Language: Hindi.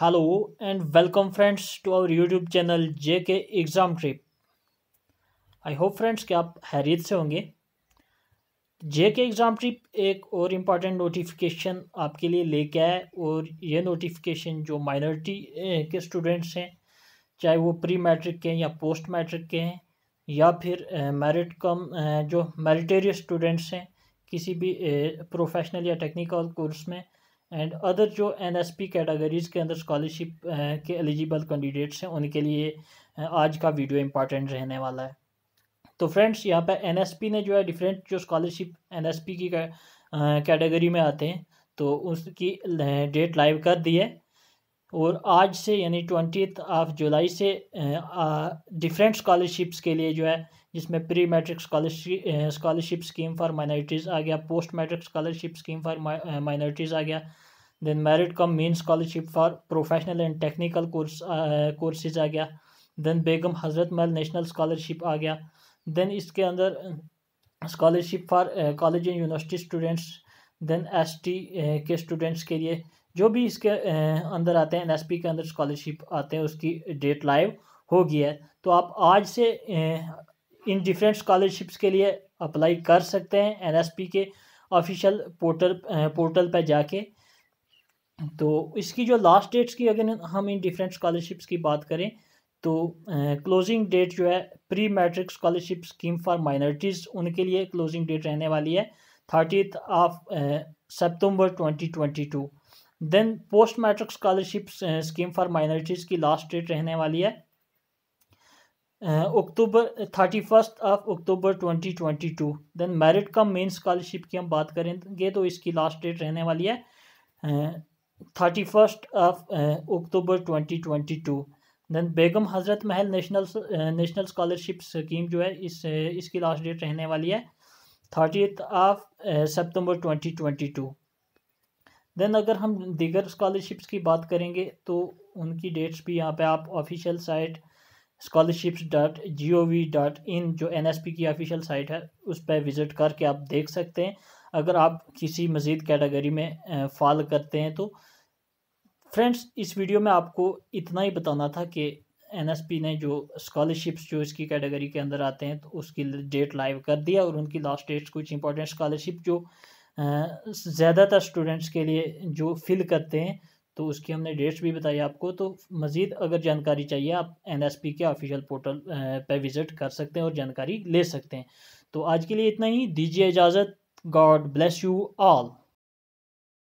hello and welcome friends to our YouTube channel J K exam trip I hope friends कि आप हैरियत से होंगे जे के एग्ज़ाम ट्रिप एक और इम्पॉर्टेंट नोटिफिकेशन आपके लिए लेके आए और ये नोटिफिकेशन जो माइनॉरिटी के स्टूडेंट्स हैं चाहे वो प्री मैट्रिक के हैं या पोस्ट मैट्रिक के हैं या फिर मेरिट कम जो मेरिटेरियस स्टूडेंट्स हैं किसी भी प्रोफेशनल या टेक्निकल कोर्स में एंड अदर जो एन एस पी कैटेगरीज़ के अंदर स्कॉलरशिप के एलिजिबल कैंडिडेट्स हैं उनके लिए आज का वीडियो इम्पॉर्टेंट रहने वाला है तो फ्रेंड्स यहाँ पर एन एस पी ने जो है डिफरेंट जो स्कॉलरशिप एन एस पी की कैटेगरी में आते हैं तो उसकी डेट लाइव कर दी है और आज से यानी ट्वेंटी ऑफ जुलाई से डिफरेंट स्कॉलरशिप्स के लिए जो है जिसमें pre matric scholarship scholarship scheme for minorities आ गया post matric scholarship scheme for minorities आ गया then merit cum means scholarship for professional and technical course courses आ गया देन बेगम हजरत महल नेशनल स्कॉलरशिप आ गया देन इसके अंदर scholarship for college and university students then ST के स्टूडेंट्स के लिए जो भी इसके अंदर आते हैं एनएसपी के अंदर स्कॉलरशिप आते हैं उसकी डेट लाइव होगी है तो आप आज से इन डिफरेंट स्कॉलरशिप्स के लिए अप्लाई कर सकते हैं एनएसपी के ऑफिशियल पोर्टल पोर्टल पर जाके तो इसकी जो लास्ट डेट्स की अगर हम इन डिफरेंट स्कॉलरशिप्स की बात करें तो क्लोजिंग डेट जो है pre matric scholarship scheme for minorities उनके लिए क्लोजिंग डेट रहने वाली है thirtieth of September 2022 then post matric scholarship scheme for minorities की लास्ट डेट रहने वाली है October thirty first of October twenty twenty two then merit cum means scholarship की हम बात करेंगे तो इसकी लास्ट डेट रहने वाली है thirty first of October twenty twenty two then Begum Hazrat Mahal national national scholarship scheme जो है इस uh, इसकी लास्ट डेट रहने वाली है thirty of September twenty twenty two then अगर हम दीगर स्कॉलरशिप्स की बात करेंगे तो उनकी डेट्स भी यहाँ पे आप official site scholarships dot G O V dot in जो एन एस पी की ऑफिशियल साइट है उस पर विज़िट करके आप देख सकते हैं अगर आप किसी मज़ीद कैटेगरी में फॉल करते हैं तो फ्रेंड्स इस वीडियो में आपको इतना ही बताना था कि एन एस पी ने जो स्कॉलरशिप्स जो इसकी कैटेगरी के अंदर आते हैं तो उसकी डेट लाइव कर दिया और उनकी लास्ट डेट्स कुछ इंपॉर्टेंट स्कॉलरशिप जो ज़्यादातर स्टूडेंट्स के लिए जो फिल करते हैं तो उसकी हमने डेट्स भी बताई आपको तो मज़ीद अगर जानकारी चाहिए आप एन एस पी के ऑफिशियल पोर्टल पर विज़िट कर सकते हैं और जानकारी ले सकते हैं तो आज के लिए इतना ही दीजिए इजाज़त गॉड ब्लेस यू ऑल